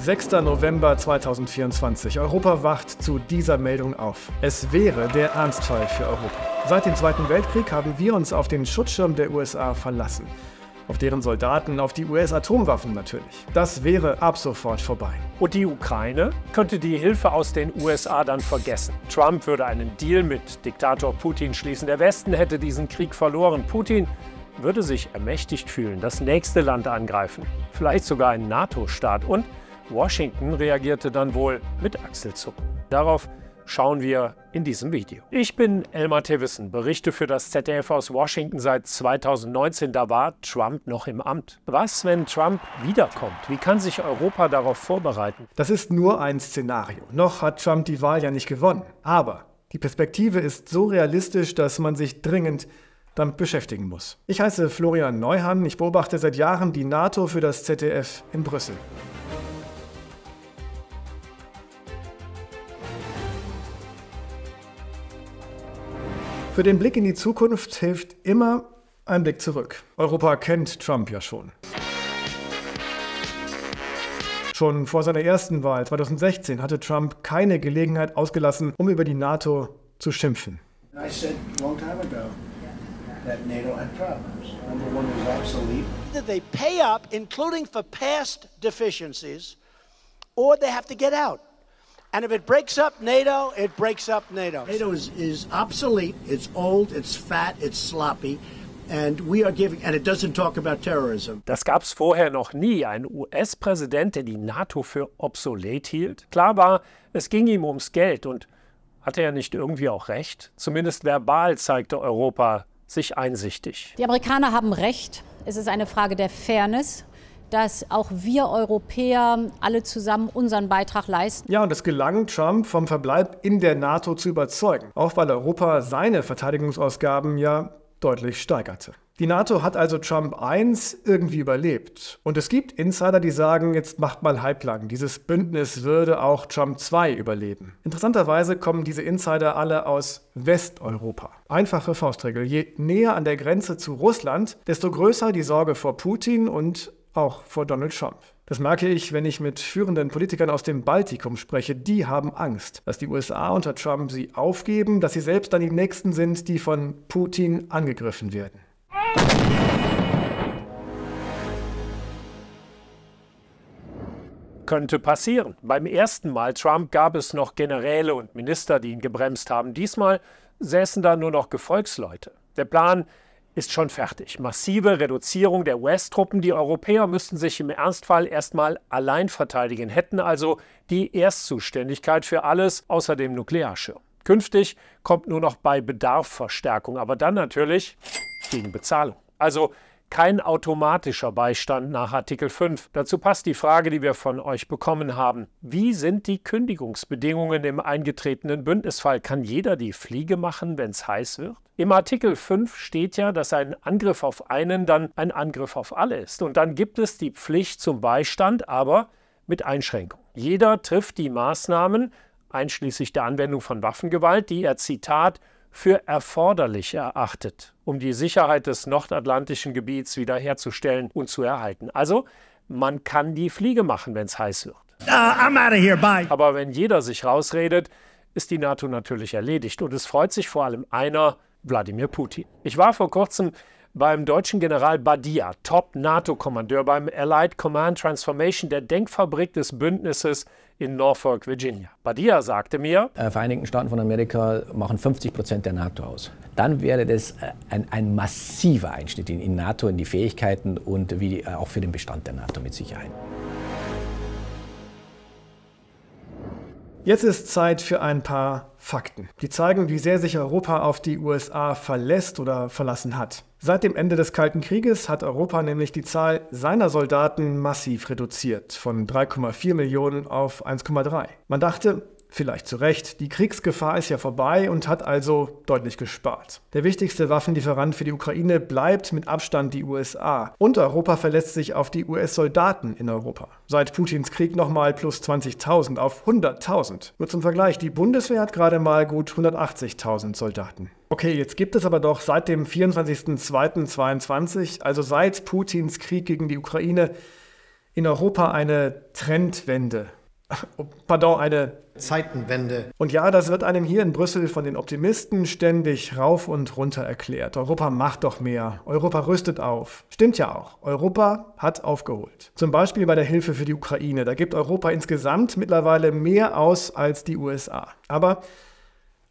6. November 2024. Europa wacht zu dieser Meldung auf. Es wäre der Ernstfall für Europa. Seit dem Zweiten Weltkrieg haben wir uns auf den Schutzschirm der USA verlassen. Auf deren Soldaten, auf die US-Atomwaffen natürlich. Das wäre ab sofort vorbei. Und die Ukraine könnte die Hilfe aus den USA dann vergessen. Trump würde einen Deal mit Diktator Putin schließen. Der Westen hätte diesen Krieg verloren. Putin würde sich ermächtigt fühlen, das nächste Land angreifen, vielleicht sogar einen NATO-Staat und Washington reagierte dann wohl mit Achselzucken. Darauf schauen wir in diesem Video. Ich bin Elmar Tewissen, berichte für das ZDF aus Washington seit 2019, da war Trump noch im Amt. Was, wenn Trump wiederkommt? Wie kann sich Europa darauf vorbereiten? Das ist nur ein Szenario. Noch hat Trump die Wahl ja nicht gewonnen. Aber die Perspektive ist so realistisch, dass man sich dringend damit beschäftigen muss. Ich heiße Florian Neuhan, ich beobachte seit Jahren die NATO für das ZDF in Brüssel. Für den Blick in die Zukunft hilft immer ein Blick zurück. Europa kennt Trump ja schon. Schon vor seiner ersten Wahl 2016 hatte Trump keine Gelegenheit ausgelassen, um über die NATO zu schimpfen. I said a long time ago that NATO had problems. Number one was obsolete. Either they pay up, including for past deficiencies, or they have to get out. And if it breaks up NATO, it breaks up NATO. NATO is, is obsolete, it's old, it's fat, it's sloppy. And we are giving, and it Das gab es vorher noch nie, ein US-Präsident, der die NATO für obsolet hielt. Klar war, es ging ihm ums Geld und hatte er nicht irgendwie auch recht? Zumindest verbal zeigte Europa sich einsichtig. Die Amerikaner haben recht. Es ist eine Frage der Fairness dass auch wir Europäer alle zusammen unseren Beitrag leisten. Ja, und es gelang Trump, vom Verbleib in der NATO zu überzeugen, auch weil Europa seine Verteidigungsausgaben ja deutlich steigerte. Die NATO hat also Trump 1 irgendwie überlebt. Und es gibt Insider, die sagen, jetzt macht mal halblang. Dieses Bündnis würde auch Trump 2 überleben. Interessanterweise kommen diese Insider alle aus Westeuropa. Einfache Faustregel. Je näher an der Grenze zu Russland, desto größer die Sorge vor Putin und auch vor Donald Trump. Das merke ich, wenn ich mit führenden Politikern aus dem Baltikum spreche. Die haben Angst, dass die USA unter Trump sie aufgeben, dass sie selbst dann die Nächsten sind, die von Putin angegriffen werden. könnte passieren. Beim ersten Mal Trump gab es noch Generäle und Minister, die ihn gebremst haben. Diesmal säßen da nur noch Gefolgsleute. Der Plan, ist schon fertig. Massive Reduzierung der US-Truppen. Die Europäer müssten sich im Ernstfall erstmal allein verteidigen, hätten also die Erstzuständigkeit für alles außer dem Nuklearschirm. Künftig kommt nur noch bei Bedarf Verstärkung, aber dann natürlich gegen Bezahlung. Also kein automatischer Beistand nach Artikel 5. Dazu passt die Frage, die wir von euch bekommen haben. Wie sind die Kündigungsbedingungen im eingetretenen Bündnisfall? Kann jeder die Fliege machen, wenn es heiß wird? Im Artikel 5 steht ja, dass ein Angriff auf einen dann ein Angriff auf alle ist. Und dann gibt es die Pflicht zum Beistand, aber mit Einschränkung. Jeder trifft die Maßnahmen, einschließlich der Anwendung von Waffengewalt, die er Zitat für erforderlich erachtet, um die Sicherheit des nordatlantischen Gebiets wiederherzustellen und zu erhalten. Also, man kann die Fliege machen, wenn es heiß wird. Uh, I'm out of here, bye. Aber wenn jeder sich rausredet, ist die NATO natürlich erledigt. Und es freut sich vor allem einer, Wladimir Putin. Ich war vor kurzem beim deutschen General Badia, Top-NATO-Kommandeur beim Allied Command Transformation der Denkfabrik des Bündnisses in Norfolk, Virginia. Badia sagte mir, äh, Vereinigten Staaten von Amerika machen 50 Prozent der NATO aus. Dann wäre das äh, ein, ein massiver Einschnitt in, in NATO, in die Fähigkeiten und wie, äh, auch für den Bestand der NATO mit Sicherheit. Jetzt ist Zeit für ein paar Fakten, die zeigen, wie sehr sich Europa auf die USA verlässt oder verlassen hat. Seit dem Ende des Kalten Krieges hat Europa nämlich die Zahl seiner Soldaten massiv reduziert, von 3,4 Millionen auf 1,3. Man dachte, vielleicht zu Recht, die Kriegsgefahr ist ja vorbei und hat also deutlich gespart. Der wichtigste Waffenlieferant für die Ukraine bleibt mit Abstand die USA. Und Europa verlässt sich auf die US-Soldaten in Europa. Seit Putins Krieg nochmal plus 20.000 auf 100.000. Nur zum Vergleich, die Bundeswehr hat gerade mal gut 180.000 Soldaten. Okay, jetzt gibt es aber doch seit dem 24.02.2022, also seit Putins Krieg gegen die Ukraine, in Europa eine Trendwende pardon, eine Zeitenwende. Und ja, das wird einem hier in Brüssel von den Optimisten ständig rauf und runter erklärt. Europa macht doch mehr. Europa rüstet auf. Stimmt ja auch. Europa hat aufgeholt. Zum Beispiel bei der Hilfe für die Ukraine. Da gibt Europa insgesamt mittlerweile mehr aus als die USA. Aber,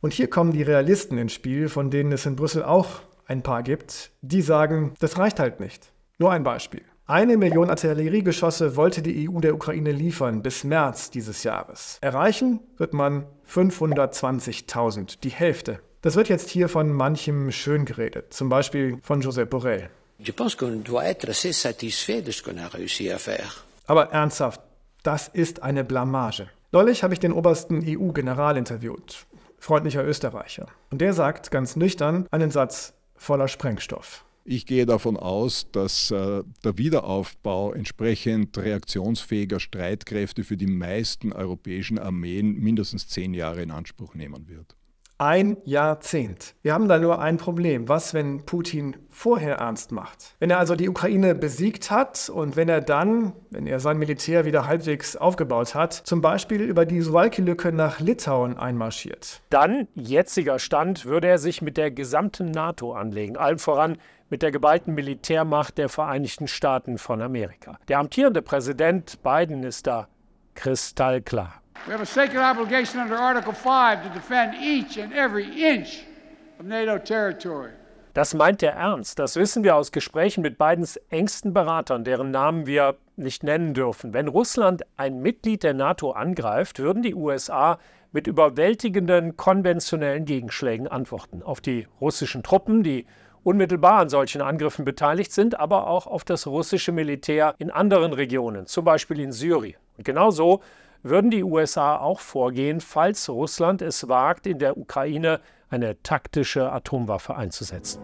und hier kommen die Realisten ins Spiel, von denen es in Brüssel auch ein paar gibt, die sagen, das reicht halt nicht. Nur ein Beispiel. Eine Million Artilleriegeschosse wollte die EU der Ukraine liefern bis März dieses Jahres. Erreichen wird man 520.000, die Hälfte. Das wird jetzt hier von manchem schön geredet, zum Beispiel von Josep Borrell. Ich denke, sehr Aber ernsthaft, das ist eine Blamage. Neulich habe ich den obersten EU-General interviewt, freundlicher Österreicher. Und der sagt ganz nüchtern einen Satz voller Sprengstoff. Ich gehe davon aus, dass äh, der Wiederaufbau entsprechend reaktionsfähiger Streitkräfte für die meisten europäischen Armeen mindestens zehn Jahre in Anspruch nehmen wird. Ein Jahrzehnt. Wir haben da nur ein Problem. Was, wenn Putin vorher ernst macht? Wenn er also die Ukraine besiegt hat und wenn er dann, wenn er sein Militär wieder halbwegs aufgebaut hat, zum Beispiel über die Suwalki-Lücke nach Litauen einmarschiert. Dann, jetziger Stand, würde er sich mit der gesamten NATO anlegen. Allen voran mit der geballten Militärmacht der Vereinigten Staaten von Amerika. Der amtierende Präsident Biden ist da kristallklar. We have a sacred obligation under Article 5 to defend each and every inch of NATO territory. Das meint er ernst. Das wissen wir aus Gesprächen mit Bidens engsten Beratern, deren Namen wir nicht nennen dürfen. Wenn Russland ein Mitglied der NATO angreift, würden die USA mit überwältigenden konventionellen Gegenschlägen antworten. Auf die russischen Truppen, die unmittelbar an solchen Angriffen beteiligt sind, aber auch auf das russische Militär in anderen Regionen, zum Beispiel in Syrien. Und genauso würden die USA auch vorgehen, falls Russland es wagt, in der Ukraine eine taktische Atomwaffe einzusetzen.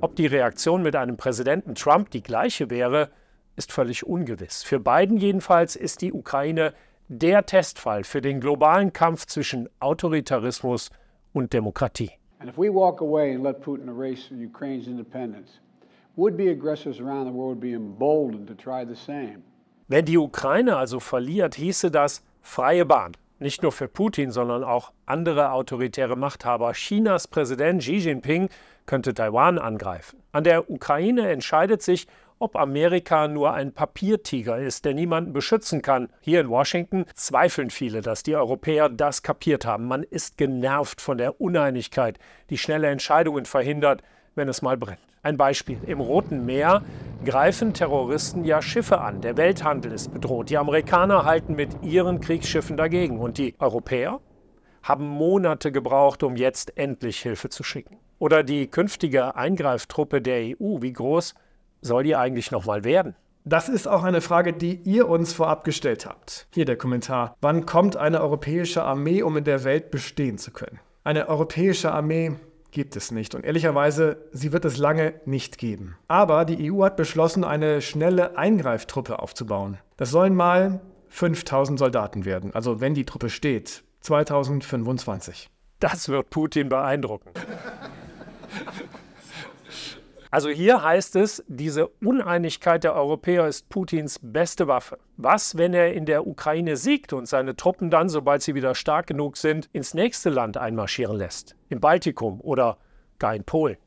Ob die Reaktion mit einem Präsidenten Trump die gleiche wäre, ist völlig ungewiss. Für beiden jedenfalls ist die Ukraine der Testfall für den globalen Kampf zwischen Autoritarismus und und Demokratie. And if we walk away and let Putin erase Ukraine's independence, would-be aggressors around the world be emboldened to try the same. Wenn die Ukraine also verliert, hieße das freie Bahn. Nicht nur für Putin, sondern auch andere autoritäre Machthaber. Chinas Präsident Xi Jinping könnte Taiwan angreifen. An der Ukraine entscheidet sich, ob Amerika nur ein Papiertiger ist, der niemanden beschützen kann. Hier in Washington zweifeln viele, dass die Europäer das kapiert haben. Man ist genervt von der Uneinigkeit, die schnelle Entscheidungen verhindert, wenn es mal brennt. Ein Beispiel. Im Roten Meer greifen Terroristen ja Schiffe an. Der Welthandel ist bedroht. Die Amerikaner halten mit ihren Kriegsschiffen dagegen. Und die Europäer haben Monate gebraucht, um jetzt endlich Hilfe zu schicken. Oder die künftige Eingreiftruppe der EU, wie groß soll die eigentlich nochmal werden? Das ist auch eine Frage, die ihr uns vorab gestellt habt. Hier der Kommentar. Wann kommt eine europäische Armee, um in der Welt bestehen zu können? Eine europäische Armee gibt es nicht und ehrlicherweise, sie wird es lange nicht geben. Aber die EU hat beschlossen, eine schnelle Eingreiftruppe aufzubauen. Das sollen mal 5000 Soldaten werden, also wenn die Truppe steht, 2025. Das wird Putin beeindrucken. Also hier heißt es, diese Uneinigkeit der Europäer ist Putins beste Waffe. Was, wenn er in der Ukraine siegt und seine Truppen dann, sobald sie wieder stark genug sind, ins nächste Land einmarschieren lässt? Im Baltikum oder gar in Polen?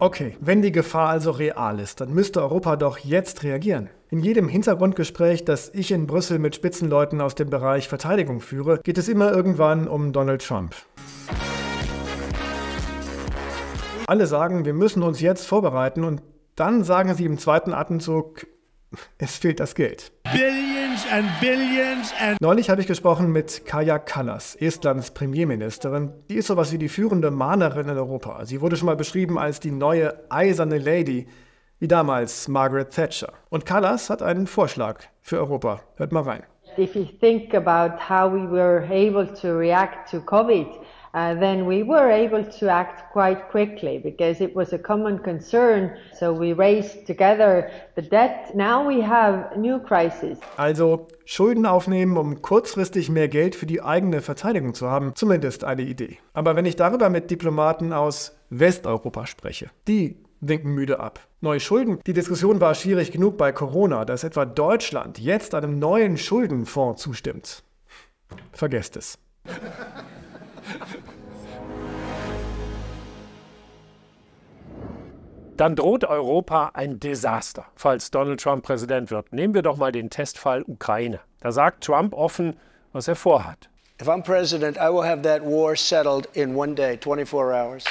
Okay, wenn die Gefahr also real ist, dann müsste Europa doch jetzt reagieren. In jedem Hintergrundgespräch, das ich in Brüssel mit Spitzenleuten aus dem Bereich Verteidigung führe, geht es immer irgendwann um Donald Trump. Alle sagen, wir müssen uns jetzt vorbereiten und dann sagen sie im zweiten Atemzug, es fehlt das Geld. Billions and billions and Neulich habe ich gesprochen mit Kaja Kallas, Estlands Premierministerin. Die ist sowas wie die führende Mahnerin in Europa. Sie wurde schon mal beschrieben als die neue eiserne Lady, wie damals Margaret Thatcher. Und Kallas hat einen Vorschlag für Europa. Hört mal rein. If you think about how we were able to react to COVID, uh, then we were able to act quite quickly because it was a common concern. So we raised together the debt. Now we have new crisis. Also Schulden aufnehmen, um kurzfristig mehr Geld für die eigene Verteidigung zu haben, zumindest eine Idee. Aber wenn ich darüber mit Diplomaten aus Westeuropa spreche, die winken müde ab. Neue Schulden. Die Diskussion war schwierig genug bei Corona, dass etwa Deutschland jetzt einem neuen Schuldenfonds zustimmt. Vergesst es. dann droht Europa ein Desaster, falls Donald Trump Präsident wird. Nehmen wir doch mal den Testfall Ukraine. Da sagt Trump offen, was er vorhat. If I'm president, I will have that war settled in one day, 24 hours.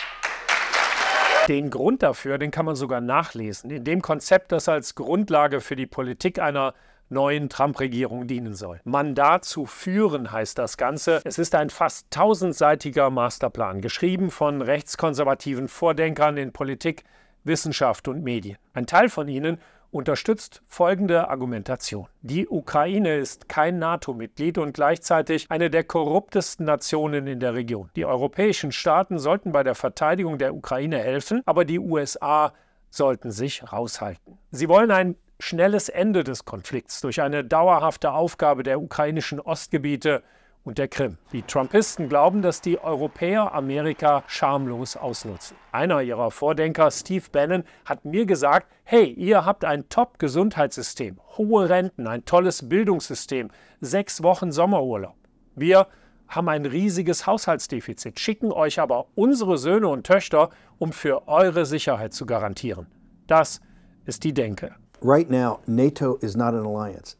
Den Grund dafür, den kann man sogar nachlesen, in dem Konzept, das als Grundlage für die Politik einer neuen Trump-Regierung dienen soll. Mandat zu führen heißt das Ganze. Es ist ein fast tausendseitiger Masterplan, geschrieben von rechtskonservativen Vordenkern in Politik, Wissenschaft und Medien. Ein Teil von ihnen unterstützt folgende Argumentation. Die Ukraine ist kein NATO-Mitglied und gleichzeitig eine der korruptesten Nationen in der Region. Die europäischen Staaten sollten bei der Verteidigung der Ukraine helfen, aber die USA sollten sich raushalten. Sie wollen ein schnelles Ende des Konflikts durch eine dauerhafte Aufgabe der ukrainischen Ostgebiete und der Krim. Die Trumpisten glauben, dass die Europäer Amerika schamlos ausnutzen. Einer ihrer Vordenker, Steve Bannon, hat mir gesagt, hey, ihr habt ein Top-Gesundheitssystem, hohe Renten, ein tolles Bildungssystem, sechs Wochen Sommerurlaub. Wir haben ein riesiges Haushaltsdefizit, schicken euch aber unsere Söhne und Töchter, um für eure Sicherheit zu garantieren. Das ist die Denke. Right now, NATO is not an alliance.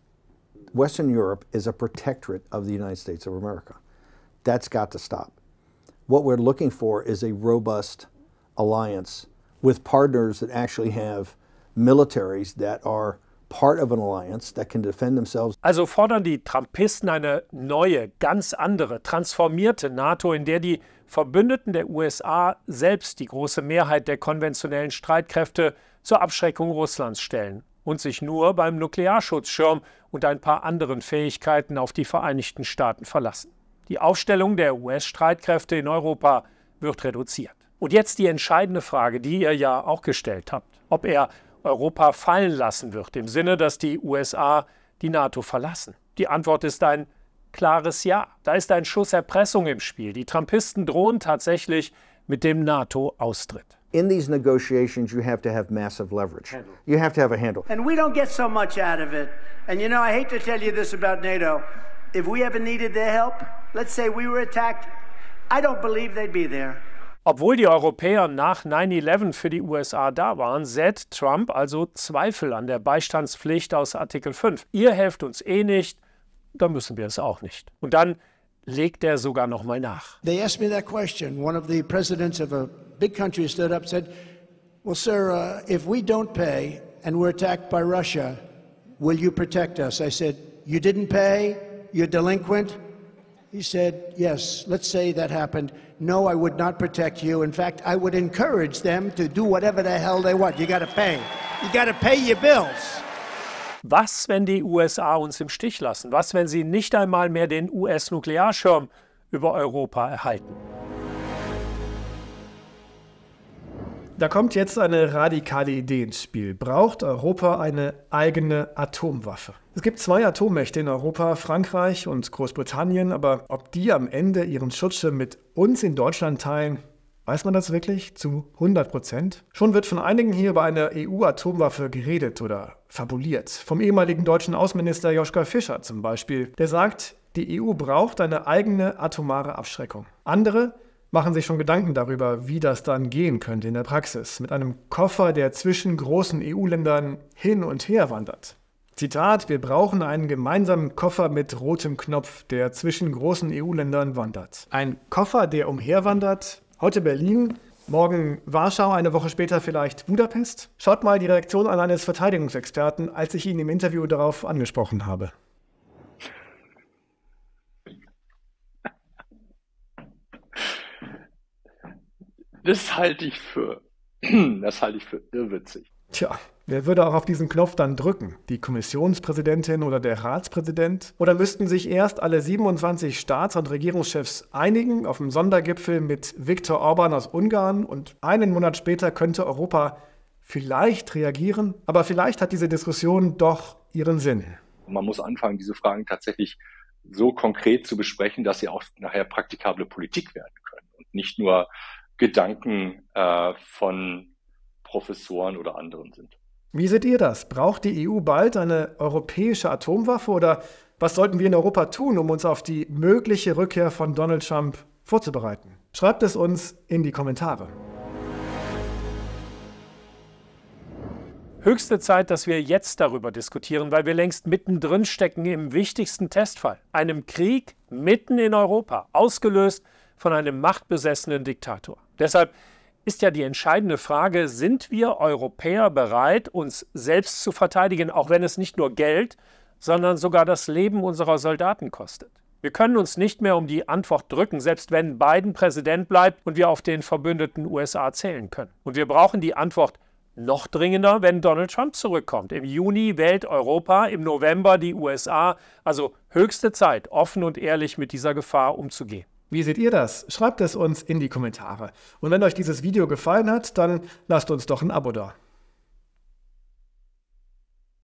Western Europe is a protectorate of the United States of America. That's got to stop. What we're looking for is a robust alliance with partners that actually have militaries that are part of an alliance that can defend themselves. Also fordern die Trumpisten eine neue, ganz andere, transformierte NATO, in der die Verbündeten der USA selbst die große Mehrheit der konventionellen Streitkräfte zur Abschreckung Russlands stellen und sich nur beim Nuklearschutzschirm und ein paar anderen Fähigkeiten auf die Vereinigten Staaten verlassen. Die Aufstellung der US-Streitkräfte in Europa wird reduziert. Und jetzt die entscheidende Frage, die ihr ja auch gestellt habt, ob er Europa fallen lassen wird, im Sinne, dass die USA die NATO verlassen. Die Antwort ist ein klares Ja. Da ist ein Schuss Erpressung im Spiel. Die Trumpisten drohen tatsächlich mit dem NATO-Austritt in these negotiations, you have to have massive leverage. Handle. You have to have a handle. And we don't get so much out of it. And you know, I hate to tell you this about NATO. If we ever needed their help, let's say we were attacked, I don't believe they'd be there. Obwohl die Europäer nach 9-11 für die USA da waren, sät Trump also Zweifel an der Beistandspflicht aus Artikel 5. Ihr helft uns eh nicht, dann müssen wir es auch nicht. Und dann legt er sogar noch mal nach. They asked me that question. One of the presidents of a big country stood up and said, "Well, sir, uh, if we don't pay and we're attacked by Russia, will you protect us?" I said, "You didn't pay. You're delinquent." He said, Yes, let's say that happened. No, I would not protect you. In fact, I would encourage them to do whatever the hell they want. You got to pay. You got to pay your bills. Was, wenn die USA uns im Stich lassen? Was, wenn sie nicht einmal mehr den US-Nuklearschirm über Europa erhalten? Da kommt jetzt eine radikale Idee ins Spiel. Braucht Europa eine eigene Atomwaffe? Es gibt zwei Atommächte in Europa, Frankreich und Großbritannien, aber ob die am Ende ihren Schutzschirm mit uns in Deutschland teilen, Weiß man das wirklich zu 100 Prozent? Schon wird von einigen hier über eine EU-Atomwaffe geredet oder fabuliert. Vom ehemaligen deutschen Außenminister Joschka Fischer zum Beispiel. Der sagt, die EU braucht eine eigene atomare Abschreckung. Andere machen sich schon Gedanken darüber, wie das dann gehen könnte in der Praxis, mit einem Koffer, der zwischen großen EU-Ländern hin und her wandert. Zitat, wir brauchen einen gemeinsamen Koffer mit rotem Knopf, der zwischen großen EU-Ländern wandert. Ein Koffer, der umherwandert, Heute Berlin, morgen Warschau, eine Woche später vielleicht Budapest. Schaut mal die Reaktion an eines Verteidigungsexperten, als ich ihn im Interview darauf angesprochen habe. Das halte ich für, das halte ich für irrwitzig. Tja, Wer würde auch auf diesen Knopf dann drücken? Die Kommissionspräsidentin oder der Ratspräsident? Oder müssten sich erst alle 27 Staats- und Regierungschefs einigen auf dem Sondergipfel mit Viktor Orban aus Ungarn und einen Monat später könnte Europa vielleicht reagieren? Aber vielleicht hat diese Diskussion doch ihren Sinn. Man muss anfangen, diese Fragen tatsächlich so konkret zu besprechen, dass sie auch nachher praktikable Politik werden können und nicht nur Gedanken äh, von Professoren oder anderen sind. Wie seht ihr das? Braucht die EU bald eine europäische Atomwaffe oder was sollten wir in Europa tun, um uns auf die mögliche Rückkehr von Donald Trump vorzubereiten? Schreibt es uns in die Kommentare. Höchste Zeit, dass wir jetzt darüber diskutieren, weil wir längst mittendrin stecken im wichtigsten Testfall, einem Krieg mitten in Europa, ausgelöst von einem machtbesessenen Diktator. Deshalb ist ja die entscheidende Frage, sind wir Europäer bereit, uns selbst zu verteidigen, auch wenn es nicht nur Geld, sondern sogar das Leben unserer Soldaten kostet? Wir können uns nicht mehr um die Antwort drücken, selbst wenn Biden Präsident bleibt und wir auf den verbündeten USA zählen können. Und wir brauchen die Antwort noch dringender, wenn Donald Trump zurückkommt. Im Juni wählt Europa, im November die USA. Also höchste Zeit, offen und ehrlich mit dieser Gefahr umzugehen. Wie seht ihr das? Schreibt es uns in die Kommentare. Und wenn euch dieses Video gefallen hat, dann lasst uns doch ein Abo da.